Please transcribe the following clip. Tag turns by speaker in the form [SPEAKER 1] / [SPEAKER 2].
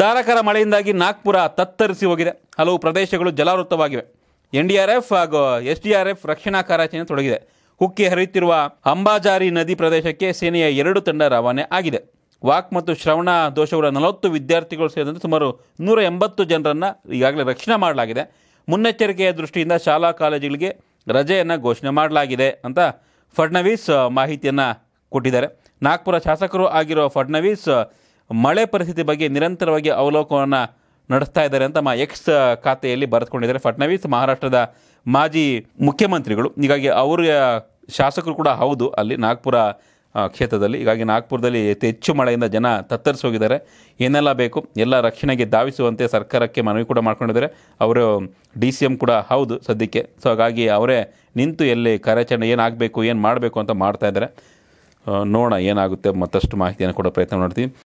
[SPEAKER 1] ಧಾರಾಕಾರ ಮಳೆಯಿಂದಾಗಿ ನಾಗ್ಪುರ ತತ್ತರಿಸಿ ಹೋಗಿದೆ ಹಲವು ಪ್ರದೇಶಗಳು ಜಲಾವೃತವಾಗಿವೆ ಎನ್ ಡಿ ಆರ್ ಎಫ್ ಹಾಗೂ ಎಸ್ ಡಿ ಆರ್ ಎಫ್ ರಕ್ಷಣಾ ಕಾರ್ಯಾಚರಣೆ ತೊಡಗಿದೆ ಉಕ್ಕಿ ಹರಿಯುತ್ತಿರುವ ಅಂಬಾಜಾರಿ ನದಿ ಪ್ರದೇಶಕ್ಕೆ ಸೇನೆಯ ಎರಡು ತಂಡ ರವಾನೆ ಆಗಿದೆ ವಾಕ್ ಮತ್ತು ಶ್ರವಣ ದೋಷಗಳ ನಲವತ್ತು ವಿದ್ಯಾರ್ಥಿಗಳು ಸೇರಿದಂತೆ ಸುಮಾರು ನೂರ ಎಂಬತ್ತು ಜನರನ್ನು ಈಗಾಗಲೇ ರಕ್ಷಣೆ ಮಾಡಲಾಗಿದೆ ಮುನ್ನೆಚ್ಚರಿಕೆಯ ದೃಷ್ಟಿಯಿಂದ ಶಾಲಾ ಕಾಲೇಜುಗಳಿಗೆ ರಜೆಯನ್ನು ಘೋಷಣೆ ಮಾಡಲಾಗಿದೆ ಅಂತ ಫಡ್ನವೀಸ್ ಮಾಹಿತಿಯನ್ನು ಕೊಟ್ಟಿದ್ದಾರೆ ನಾಗ್ಪುರ ಶಾಸಕರು ಆಗಿರೋ ಫಡ್ನವೀಸ್ ಮಳೆ ಪರಿಸ್ಥಿತಿ ಬಗ್ಗೆ ನಿರಂತರವಾಗಿ ಅವಲೋಕನ ನಡೆಸ್ತಾ ಇದ್ದಾರೆ ಅಂತ ಮಾ ಎಕ್ಸ್ ಖಾತೆಯಲ್ಲಿ ಬರೆದುಕೊಂಡಿದ್ದಾರೆ ಫಡ್ನವೀಸ್ ಮಹಾರಾಷ್ಟ್ರದ ಮಾಜಿ ಮುಖ್ಯಮಂತ್ರಿಗಳು ಹೀಗಾಗಿ ಅವರ ಶಾಸಕರು ಕೂಡ ಹೌದು ಅಲ್ಲಿ ನಾಗ್ಪುರ ಕ್ಷೇತ್ರದಲ್ಲಿ ಹೀಗಾಗಿ ನಾಗ್ಪುರದಲ್ಲಿ ಅತಿ ಹೆಚ್ಚು ಮಳೆಯಿಂದ ಜನ ಹೋಗಿದ್ದಾರೆ ಏನೆಲ್ಲ ಬೇಕು ಎಲ್ಲ ರಕ್ಷಣೆಗೆ ಧಾವಿಸುವಂತೆ ಸರ್ಕಾರಕ್ಕೆ ಮನವಿ ಕೂಡ ಮಾಡ್ಕೊಂಡಿದ್ದಾರೆ ಅವರು ಡಿ ಸಿ ಎಮ್ ಕೂಡ ಹೌದು ಸದ್ಯಕ್ಕೆ ಸೊ ಹಾಗಾಗಿ ಅವರೇ ನಿಂತು ಎಲ್ಲಿ ಕಾರ್ಯಾಚರಣೆ ಏನಾಗಬೇಕು ಏನು ಮಾಡಬೇಕು ಅಂತ ಮಾಡ್ತಾ ಇದ್ದಾರೆ ನೋಡೋಣ ಏನಾಗುತ್ತೆ ಮತ್ತಷ್ಟು ಮಾಹಿತಿಯನ್ನು ಕೊಡೋ ಪ್ರಯತ್ನ ಮಾಡ್ತೀವಿ